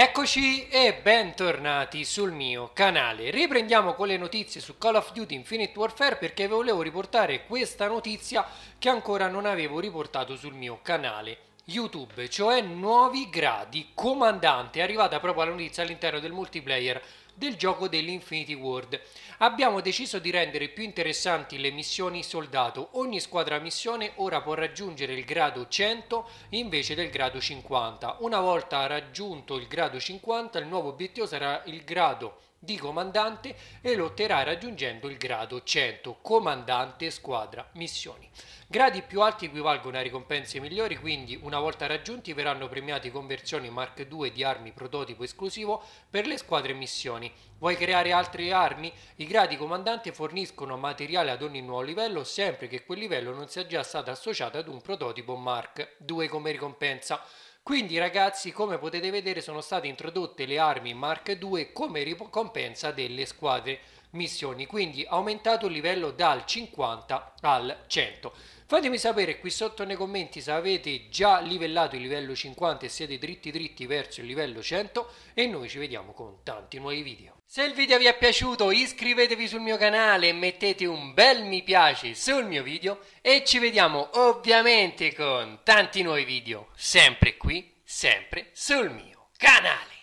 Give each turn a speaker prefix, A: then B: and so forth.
A: Eccoci e bentornati sul mio canale. Riprendiamo con le notizie su Call of Duty Infinite Warfare perché volevo riportare questa notizia che ancora non avevo riportato sul mio canale. YouTube, cioè nuovi gradi comandante, è arrivata proprio la notizia all'interno del multiplayer del gioco dell'Infinity World. Abbiamo deciso di rendere più interessanti le missioni soldato. Ogni squadra missione ora può raggiungere il grado 100 invece del grado 50. Una volta raggiunto il grado 50 il nuovo obiettivo sarà il grado di comandante e lotterà raggiungendo il grado 100, comandante, squadra, missioni. Gradi più alti equivalgono a ricompense migliori, quindi una volta raggiunti verranno premiati conversioni Mark II di armi prototipo esclusivo per le squadre missioni armi. Vuoi creare altre armi? I gradi comandanti forniscono materiale ad ogni nuovo livello sempre che quel livello non sia già stato associato ad un prototipo Mark 2 come ricompensa. Quindi ragazzi come potete vedere sono state introdotte le armi Mark 2 come ricompensa delle squadre missioni, quindi aumentato il livello dal 50 al 100. Fatemi sapere qui sotto nei commenti se avete già livellato il livello 50 e siete dritti dritti verso il livello 100 e noi ci vediamo con tanti nuovi video. Se il video vi è piaciuto iscrivetevi sul mio canale e mettete un bel mi piace sul mio video e ci vediamo ovviamente con tanti nuovi video, sempre qui, sempre sul mio canale.